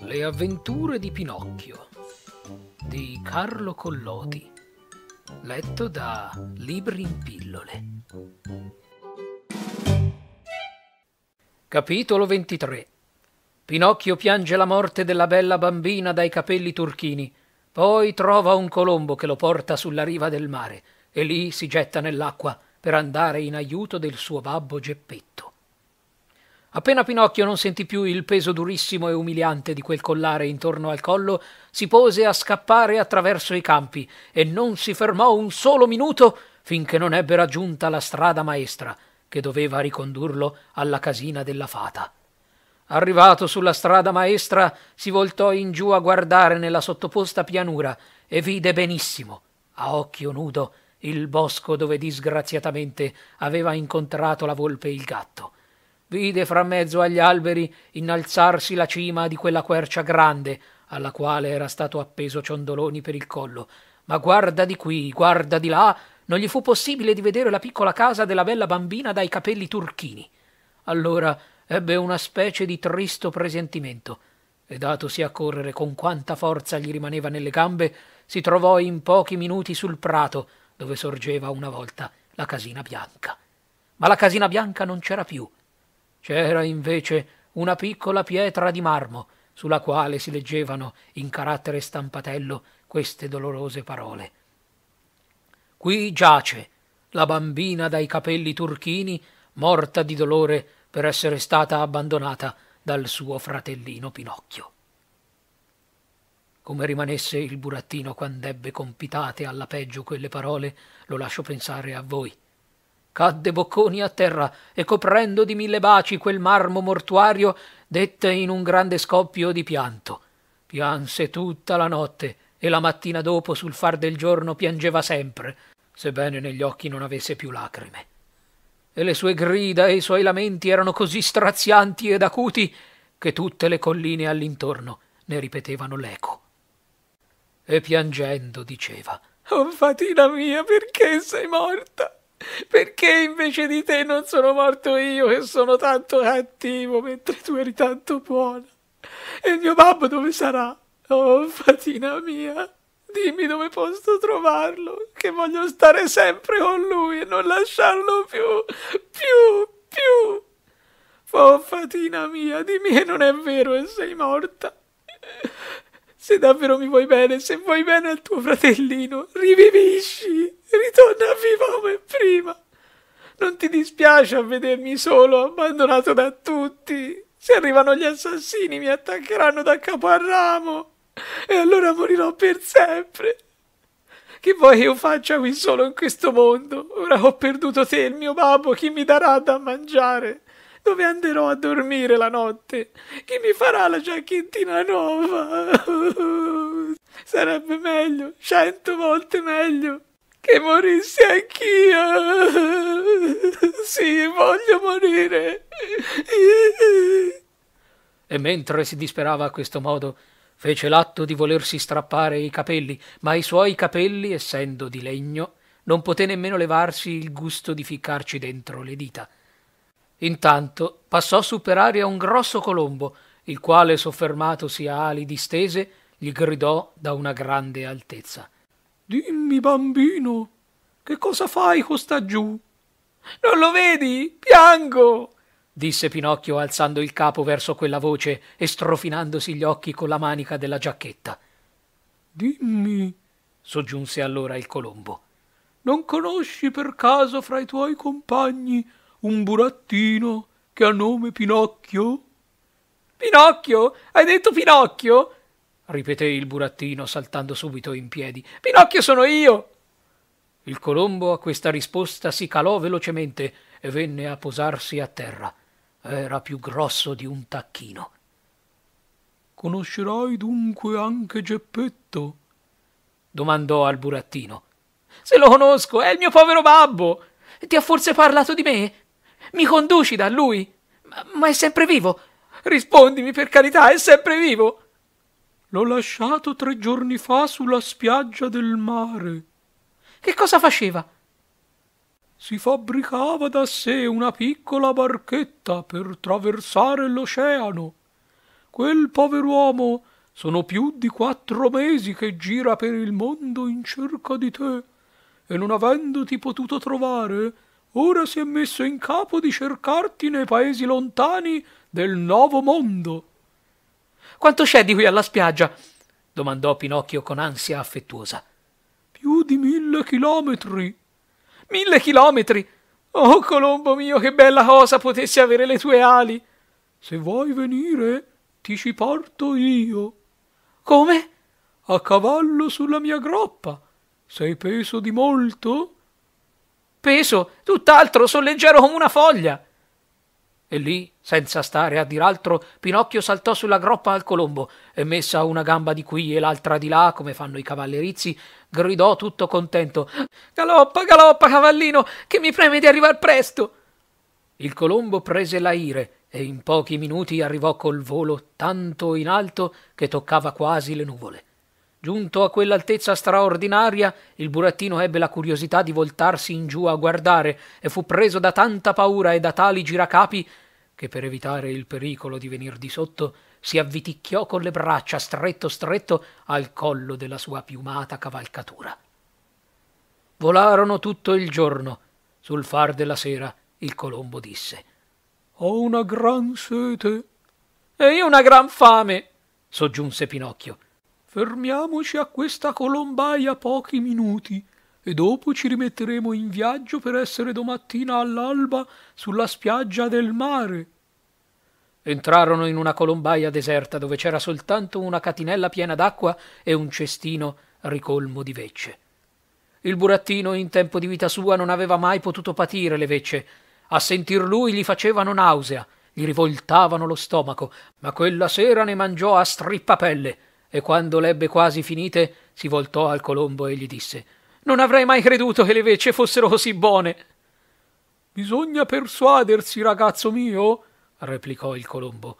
Le avventure di Pinocchio di Carlo Collodi, letto da Libri in pillole. Capitolo 23 Pinocchio piange la morte della bella bambina dai capelli turchini poi trova un colombo che lo porta sulla riva del mare e lì si getta nell'acqua per andare in aiuto del suo babbo Geppetto. Appena Pinocchio non sentì più il peso durissimo e umiliante di quel collare intorno al collo, si pose a scappare attraverso i campi e non si fermò un solo minuto finché non ebbe raggiunta la strada maestra che doveva ricondurlo alla casina della fata. Arrivato sulla strada maestra, si voltò in giù a guardare nella sottoposta pianura e vide benissimo, a occhio nudo, il bosco dove disgraziatamente aveva incontrato la volpe e il gatto. Vide fra mezzo agli alberi innalzarsi la cima di quella quercia grande alla quale era stato appeso ciondoloni per il collo, ma guarda di qui, guarda di là, non gli fu possibile di vedere la piccola casa della bella bambina dai capelli turchini. Allora ebbe una specie di tristo presentimento e datosi a correre con quanta forza gli rimaneva nelle gambe, si trovò in pochi minuti sul prato, dove sorgeva una volta la casina bianca. Ma la casina bianca non c'era più. C'era invece una piccola pietra di marmo, sulla quale si leggevano in carattere stampatello queste dolorose parole. Qui giace la bambina dai capelli turchini, morta di dolore per essere stata abbandonata dal suo fratellino Pinocchio. Come rimanesse il burattino quand'ebbe compitate alla peggio quelle parole, lo lascio pensare a voi. Cadde bocconi a terra e coprendo di mille baci quel marmo mortuario, dette in un grande scoppio di pianto. Pianse tutta la notte e la mattina dopo sul far del giorno piangeva sempre, sebbene negli occhi non avesse più lacrime e le sue grida e i suoi lamenti erano così strazianti ed acuti che tutte le colline all'intorno ne ripetevano l'eco. E piangendo diceva Oh fatina mia, perché sei morta? Perché invece di te non sono morto io che sono tanto cattivo mentre tu eri tanto buona? E il mio babbo dove sarà? Oh fatina mia! Dimmi dove posso trovarlo, che voglio stare sempre con lui e non lasciarlo più, più, più. Oh, fatina mia, dimmi che non è vero e sei morta. Se davvero mi vuoi bene, se vuoi bene al tuo fratellino, rivivisci, ritorna vivo come prima. Non ti dispiace a vedermi solo, abbandonato da tutti. Se arrivano gli assassini, mi attaccheranno da capo a ramo e allora morirò per sempre. Che vuoi che io faccia qui solo in questo mondo? Ora ho perduto te, il mio babbo, chi mi darà da mangiare? Dove anderò a dormire la notte? Chi mi farà la giacchettina nuova? Sarebbe meglio, cento volte meglio, che morissi anch'io. Sì, voglio morire. E mentre si disperava a questo modo, fece l'atto di volersi strappare i capelli, ma i suoi capelli, essendo di legno, non poté nemmeno levarsi il gusto di ficcarci dentro le dita. Intanto passò su per aria un grosso colombo, il quale, soffermatosi a ali distese, gli gridò da una grande altezza. Dimmi, bambino, che cosa fai costaggiù? Non lo vedi? Piango! disse Pinocchio alzando il capo verso quella voce e strofinandosi gli occhi con la manica della giacchetta. Dimmi, soggiunse allora il colombo, non conosci per caso fra i tuoi compagni un burattino che ha nome Pinocchio? Pinocchio? Hai detto Pinocchio? ripeté il burattino saltando subito in piedi. Pinocchio sono io! Il colombo a questa risposta si calò velocemente e venne a posarsi a terra era più grosso di un tacchino. Conoscerai dunque anche Geppetto? domandò al burattino. Se lo conosco, è il mio povero babbo. Ti ha forse parlato di me? Mi conduci da lui? Ma, ma è sempre vivo? Rispondimi, per carità, è sempre vivo. L'ho lasciato tre giorni fa sulla spiaggia del mare. Che cosa faceva? si fabbricava da sé una piccola barchetta per traversare l'oceano. Quel pover'uomo sono più di quattro mesi che gira per il mondo in cerca di te, e non avendoti potuto trovare, ora si è messo in capo di cercarti nei paesi lontani del nuovo mondo. Quanto c'è di qui alla spiaggia? domandò Pinocchio con ansia affettuosa. Più di mille chilometri, mille chilometri. Oh, Colombo mio, che bella cosa potessi avere le tue ali. Se vuoi venire, ti ci porto io. Come? A cavallo sulla mia groppa. Sei peso di molto? Peso? Tutt'altro, sono leggero come una foglia. E lì, senza stare a dir altro, Pinocchio saltò sulla groppa al colombo e messa una gamba di qui e l'altra di là, come fanno i cavallerizzi, gridò tutto contento: Galoppa, galoppa, cavallino, che mi preme di arrivar presto! Il colombo prese la ire e in pochi minuti arrivò col volo tanto in alto che toccava quasi le nuvole. Giunto a quell'altezza straordinaria, il burattino ebbe la curiosità di voltarsi in giù a guardare e fu preso da tanta paura e da tali giracapi che per evitare il pericolo di venir di sotto si avviticchiò con le braccia stretto stretto al collo della sua piumata cavalcatura. Volarono tutto il giorno. Sul far della sera il colombo disse Ho una gran sete. E io una gran fame, soggiunse Pinocchio fermiamoci a questa colombaia pochi minuti e dopo ci rimetteremo in viaggio per essere domattina all'alba sulla spiaggia del mare. Entrarono in una colombaia deserta dove c'era soltanto una catinella piena d'acqua e un cestino ricolmo di vecce. Il burattino in tempo di vita sua non aveva mai potuto patire le vecce. A sentir lui gli facevano nausea, gli rivoltavano lo stomaco, ma quella sera ne mangiò a strippapelle e quando l'ebbe quasi finite si voltò al colombo e gli disse Non avrei mai creduto che le vecce fossero così buone. Bisogna persuadersi, ragazzo mio, replicò il colombo,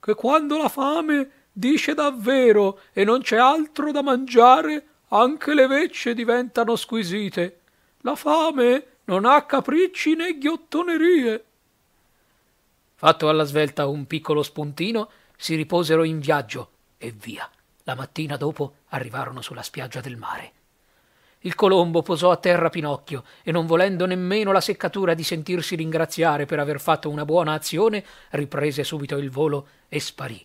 che quando la fame dice davvero e non c'è altro da mangiare, anche le vecce diventano squisite. La fame non ha capricci né ghiottonerie. Fatto alla svelta un piccolo spuntino, si riposero in viaggio e via. La mattina dopo arrivarono sulla spiaggia del mare. Il colombo posò a terra Pinocchio e non volendo nemmeno la seccatura di sentirsi ringraziare per aver fatto una buona azione, riprese subito il volo e sparì.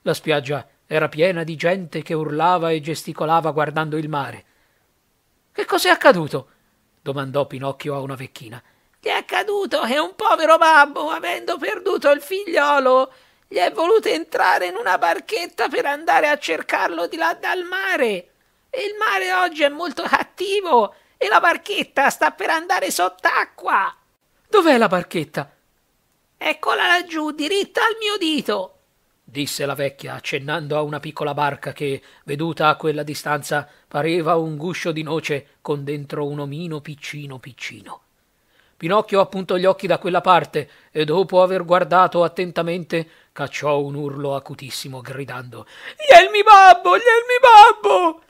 La spiaggia era piena di gente che urlava e gesticolava guardando il mare. Che cos'è accaduto? domandò Pinocchio a una vecchina. Che è accaduto che un povero babbo, avendo perduto il figliolo, gli è voluto entrare in una barchetta per andare a cercarlo di là dal mare. E il mare oggi è molto cattivo e la barchetta sta per andare sott'acqua. Dov'è la barchetta? Eccola laggiù, diritta al mio dito, disse la vecchia, accennando a una piccola barca che, veduta a quella distanza, pareva un guscio di noce con dentro un omino piccino piccino. Pinocchio appuntò gli occhi da quella parte e dopo aver guardato attentamente cacciò un urlo acutissimo gridando Gli babbo! Gli babbo!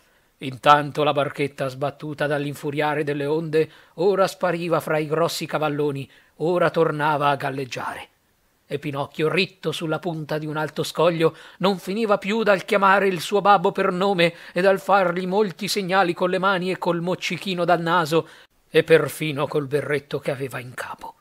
Intanto la barchetta, sbattuta dall'infuriare delle onde, ora spariva fra i grossi cavalloni, ora tornava a galleggiare. E Pinocchio, ritto sulla punta di un alto scoglio, non finiva più dal chiamare il suo babbo per nome e dal fargli molti segnali con le mani e col moccichino dal naso, e perfino col berretto che aveva in capo.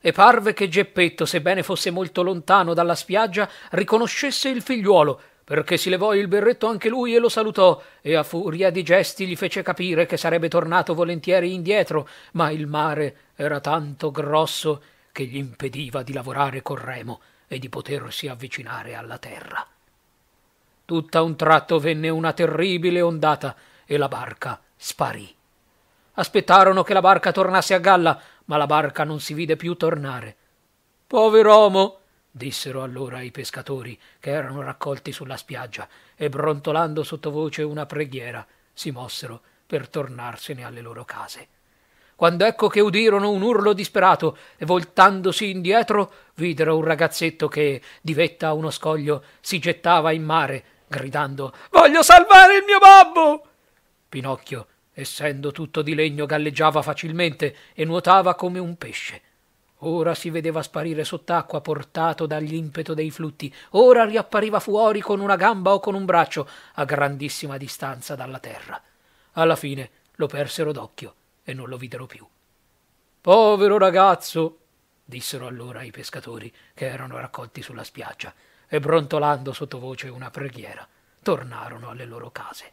E parve che Geppetto, sebbene fosse molto lontano dalla spiaggia, riconoscesse il figliuolo, perché si levò il berretto anche lui e lo salutò, e a furia di gesti gli fece capire che sarebbe tornato volentieri indietro, ma il mare era tanto grosso che gli impediva di lavorare col remo e di potersi avvicinare alla terra. Tutta un tratto venne una terribile ondata e la barca sparì. Aspettarono che la barca tornasse a galla, ma la barca non si vide più tornare. Pover'uomo! dissero allora i pescatori che erano raccolti sulla spiaggia e brontolando sottovoce una preghiera si mossero per tornarsene alle loro case. Quando ecco che udirono un urlo disperato e voltandosi indietro videro un ragazzetto che, di vetta a uno scoglio, si gettava in mare, gridando Voglio salvare il mio babbo! Pinocchio, Essendo tutto di legno galleggiava facilmente e nuotava come un pesce. Ora si vedeva sparire sott'acqua portato dall'impeto dei flutti, ora riappariva fuori con una gamba o con un braccio, a grandissima distanza dalla terra. Alla fine lo persero d'occhio e non lo videro più. Povero ragazzo, dissero allora i pescatori che erano raccolti sulla spiaggia, e brontolando sottovoce una preghiera, tornarono alle loro case.